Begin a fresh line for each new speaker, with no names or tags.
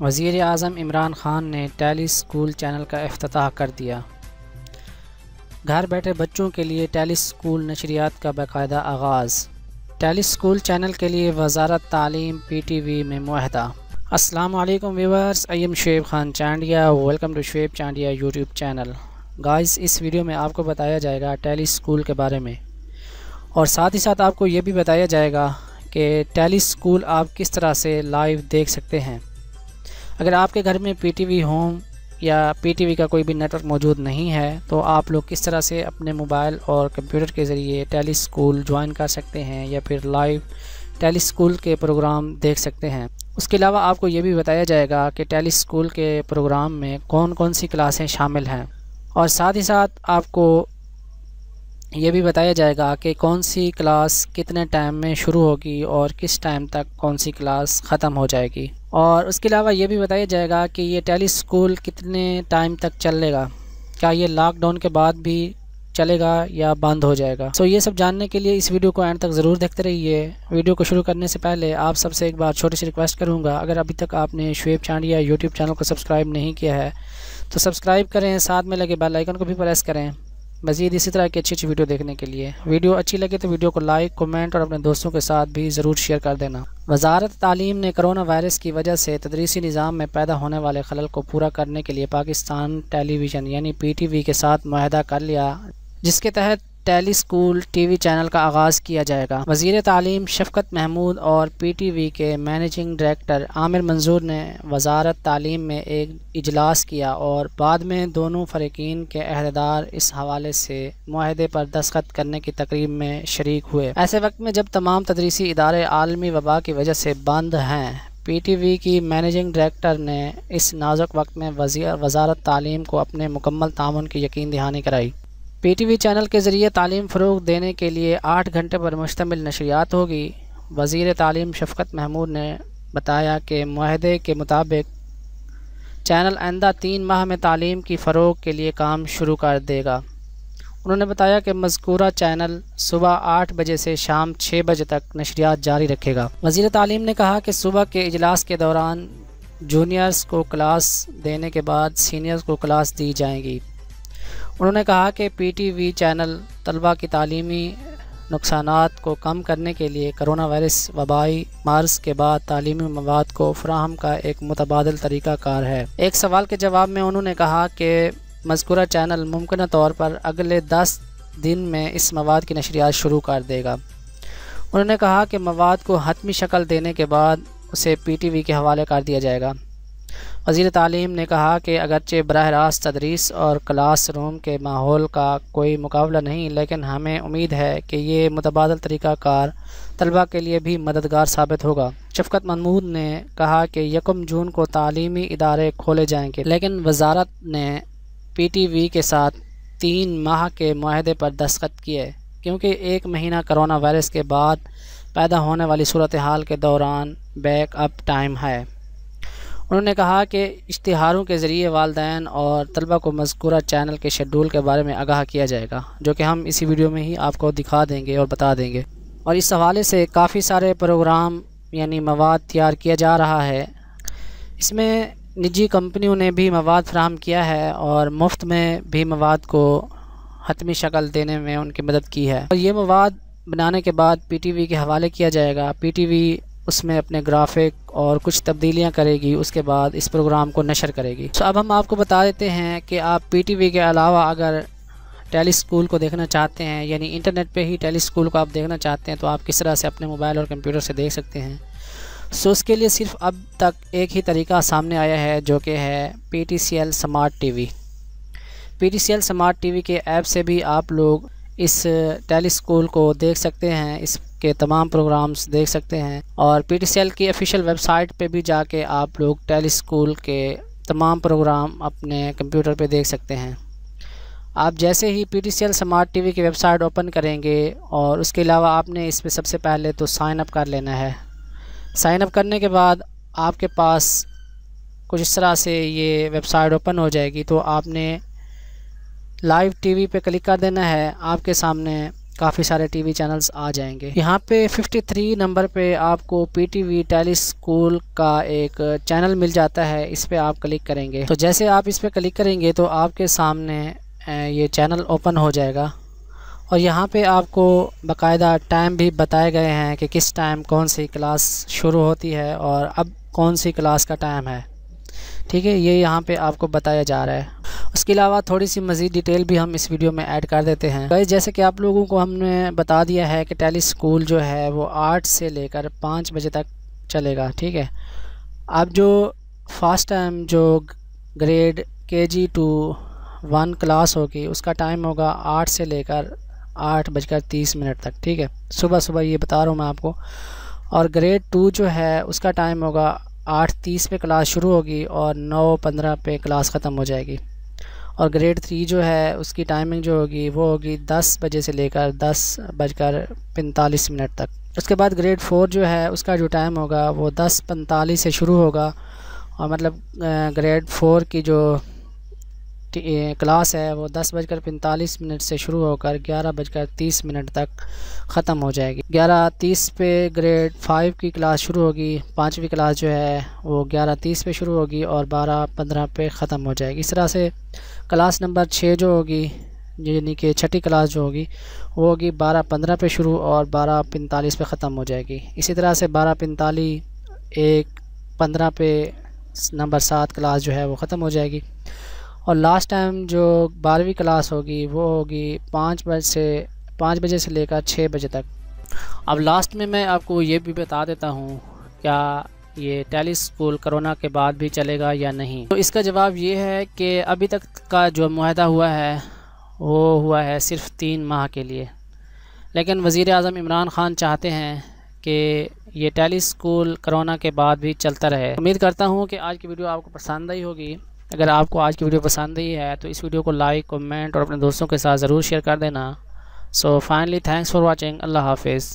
वज़ी अजम इमरान ख़ान ने टैली स्कूल चैनल का अफ्ताह कर दिया घर बैठे बच्चों के लिए टैली स्कूल नशरियात का बाकायदा आगाज़ टैली स्कूल चैनल के लिए वजारत तालीम पी टी वी में माहदा असलकम viewers I am Shoaib Khan Chandia welcome to Shoaib Chandia YouTube channel guys इस वीडियो में आपको बताया जाएगा टैली स्कूल के बारे में और साथ ही साथ आपको ये भी बताया जाएगा कि टैली स्कूल आप किस तरह से लाइव देख सकते हैं अगर आपके घर में पीटीवी होम या पीटीवी का कोई भी नेटवर्क मौजूद नहीं है तो आप लोग किस तरह से अपने मोबाइल और कंप्यूटर के ज़रिए टेली स्कूल ज्वाइन कर सकते हैं या फिर लाइव टेली स्कूल के प्रोग्राम देख सकते हैं उसके अलावा आपको ये भी बताया जाएगा कि टेली स्कूल के प्रोग्राम में कौन कौन सी क्लासें शामिल हैं और साथ ही साथ आपको ये भी बताया जाएगा कि कौन सी क्लास कितने टाइम में शुरू होगी और किस टाइम तक कौन सी क्लास ख़त्म हो जाएगी और उसके अलावा ये भी बताया जाएगा कि ये टेली स्कूल कितने टाइम तक चलेगा क्या ये लॉकडाउन के बाद भी चलेगा या बंद हो जाएगा सो so, ये सब जानने के लिए इस वीडियो को एंड तक ज़रूर देखते रहिए वीडियो को शुरू करने से पहले आप सबसे एक बार छोटी सी रिक्वेस्ट करूँगा अगर अभी तक आपने शुएब चांडिया यूट्यूब चैनल को सब्सक्राइब नहीं किया है तो सब्सक्राइब करें साथ में लगे बेल आइकन को भी प्रेस करें मज़ीद इसी तरह की अच्छी अच्छी वीडियो देखने के लिए वीडियो अच्छी लगे तो वीडियो को लाइक कमेंट और अपने दोस्तों के साथ भी ज़रूर शेयर कर देना वजारत तालीम ने करोना वायरस की वजह से तदरीसी निज़ाम में पैदा होने वाले खलल को पूरा करने के लिए पाकिस्तान टेलीविज़न यानी पी टी वी के साथ माहदा कर लिया जिसके तहत tele school T V channel का आगाज़ किया जाएगा वजीर तालीम शफकत महमूद और पी टी वी के मैनेजिंग डायरेक्टर आमिर मंजूर ने वजारत तालीम में एक इजलास किया और बाद में दोनों फरीकिन के अहदेदार इस हवाले से माहदे पर दस्खत करने की तकरीब में शर्क हुए ऐसे वक्त में जब तमाम तदरीसी इदारे आलमी वबा की वजह से बंद हैं पीटीवी की मैनेजिंग डायरेक्टर ने इस नाजुक वक्त में वजारत तालीम को अपने मुकम्मल ताउन की यकीन दहानी कराई पी टी वी चैनल के ज़रिए तालीम फ़रूग देने के लिए आठ घंटे पर मुश्तमिल नशरियात होगी वज़ी तालीम शफकत महमूद ने बताया कि माहदे के मुताबिक चैनल आइंदा तीन माह में तालीम की फ़रोग के लिए काम शुरू कर देगा उन्होंने बताया कि मजकूरा चैनल सुबह आठ बजे से शाम छः बजे तक नशरियात जारी रखेगा वजीर तालीम ने कहा कि सुबह के अजलास के दौरान जूनियर्स को क्लास देने के बाद सीनियर्स को क्लास दी जाएंगी उन्होंने कहा कि पीटीवी चैनल तलबा की तालीमी नुकसान को कम करने के लिए करोना वायरस वबाई मार्स के बाद तालीमी मवाद को फ्राहम का एक मुतबादल तरीक़ाकार है एक सवाल के जवाब में उन्होंने कहा कि मजकूरा चैनल मुमकिन तौर पर अगले दस दिन में इस मवाद की नशरियात शुरू कर देगा उन्होंने कहा कि मवाद को हतमी शक्ल देने के बाद उसे पी टी वी के हवाले कर दिया जाएगा वजीर तालीम ने कहा कि अगरचे बरह रास्त तदरीस और क्लास रूम के माहौल का कोई मुकाबला नहीं लेकिन हमें उम्मीद है कि ये मुतबादल तरीक़ाकार तलबा के लिए भी मददगार साबित होगा शफकत महमूद ने कहा कि यकम जून को तालीमी इदारे खोले जाएंगे लेकिन वजारत ने पी टी वी के साथ तीन माह के माहदे पर दस्तखत किए क्योंकि एक महीना करोना वायरस के बाद पैदा होने वाली सूरत हाल के दौरान बैकअप टाइम है उन्होंने कहा कि इश्तहारों के ज़रिए वालदेन और तलबा को मजकूरा चैनल के शेड्यूल के बारे में आगाह किया जाएगा जो कि हम इसी वीडियो में ही आपको दिखा देंगे और बता देंगे और इस हवाले से काफ़ी सारे प्रोग्राम यानी मवाद तैयार किया जा रहा है इसमें निजी कंपनियों ने भी मवाद फ्राहम किया है और मुफ्त में भी मवाद को हतमी शक्ल देने में उनकी मदद की है और ये मवाद बनाने के बाद पीटीवी के हवाले किया जाएगा पीटीवी उसमें अपने ग्राफिक और कुछ तब्दीलियां करेगी उसके बाद इस प्रोग्राम को नशर करेगी तो अब हम आपको बता देते हैं कि आप पीटीवी के अलावा अगर टेली स्कूल को देखना चाहते हैं यानी इंटरनेट पे ही टेली स्कूल को आप देखना चाहते हैं तो आप किस तरह से अपने मोबाइल और कंप्यूटर से देख सकते हैं सो उसके लिए सिर्फ अब तक एक ही तरीका सामने आया है जो कि है P T C L smart T V P T C L smart T V के ऐप से भी आप लोग इस टेली स्कूल को देख सकते हैं इस के तमाम प्रोग्राम्स देख सकते हैं और पी की ऑफिशियल वेबसाइट पर भी जाके आप लोग टेली स्कूल के तमाम प्रोग्राम अपने कंप्यूटर पर देख सकते हैं आप जैसे ही P T C L smart T V की वेबसाइट ओपन करेंगे और उसके अलावा आपने इस पर सबसे पहले तो साइन अप कर लेना है साइन अप करने के बाद आपके पास कुछ इस तरह से ये वेबसाइट ओपन हो जाएगी तो आपने लाइव टीवी पे क्लिक कर देना है आपके सामने काफ़ी सारे टीवी चैनल्स आ जाएंगे यहाँ पे 53 नंबर पे आपको पीटीवी टेली स्कूल का एक चैनल मिल जाता है इस पर आप क्लिक करेंगे तो जैसे आप इस पर क्लिक करेंगे तो आपके सामने ये चैनल ओपन हो जाएगा और यहाँ पे आपको बकायदा टाइम भी बताए गए हैं कि किस टाइम कौन सी क्लास शुरू होती है और अब कौन सी क्लास का टाइम है ठीक है ये यहाँ पे आपको बताया जा रहा है उसके अलावा थोड़ी सी मज़ीद डिटेल भी हम इस वीडियो में ऐड कर देते हैं गाइस जैसे कि आप लोगों को हमने बता दिया है कि टेली स्कूल जो है वो आठ से लेकर पाँच बजे तक चलेगा ठीक है अब जो फ़ास्ट टाइम जो ग्रेड के जी टू वन क्लास होगी उसका टाइम होगा आठ से लेकर आठ बजकर तीस मिनट तक ठीक है सुबह सुबह ये बता रहा हूँ मैं आपको और ग्रेड टू जो है उसका टाइम होगा आठ तीस पे क्लास शुरू होगी और नौ पंद्रह पे क्लास ख़त्म हो जाएगी और ग्रेड थ्री जो है उसकी टाइमिंग जो होगी वो होगी दस बजे से लेकर दस बजकर पैंतालीस मिनट तक उसके बाद ग्रेड फोर जो है उसका जो टाइम होगा वो दस पैंतालीस से शुरू होगा और मतलब ग्रेड फोर की जो क्लास है वो दस बजकर पैंतालीस मिनट से शुरू होकर ग्यारह बजकर तीस मिनट तक ख़त्म हो जाएगी ग्यारह तीस पे ग्रेड फाइव की क्लास शुरू होगी पाँचवीं क्लास जो है वो ग्यारह तीस पे शुरू होगी और बारह पंद्रह पे ख़त्म हो जाएगी इस तरह से क्लास नंबर छः जो होगी यानी कि छठी क्लास जो होगी वो होगी बारह पंद्रह पे शुरू और बारह पैंतालीस पे ख़त्म हो जाएगी इसी तरह से बारह पैंतालीस एक पंद्रह पे नंबर सात क्लास जो है वो ख़त्म हो जाएगी और लास्ट टाइम जो बारहवीं क्लास होगी वो होगी पाँच बजे से पाँच बजे से लेकर छः बजे तक अब लास्ट में मैं आपको ये भी बता देता हूँ क्या ये टैली स्कूल कोरोना के बाद भी चलेगा या नहीं तो इसका जवाब ये है कि अभी तक का जो माह हुआ है वो हुआ है सिर्फ तीन माह के लिए लेकिन वज़ी अजम इमरान ख़ान चाहते हैं कि ये टैली स्कूल कोरोना के बाद भी चलता रहे उम्मीद करता हूँ कि आज की वीडियो आपको पसंद आई होगी अगर आपको आज की वीडियो पसंद ही है तो इस वीडियो को लाइक कमेंट और अपने दोस्तों के साथ ज़रूर शेयर कर देना so finally thanks for watching अल्लाह हाफिज़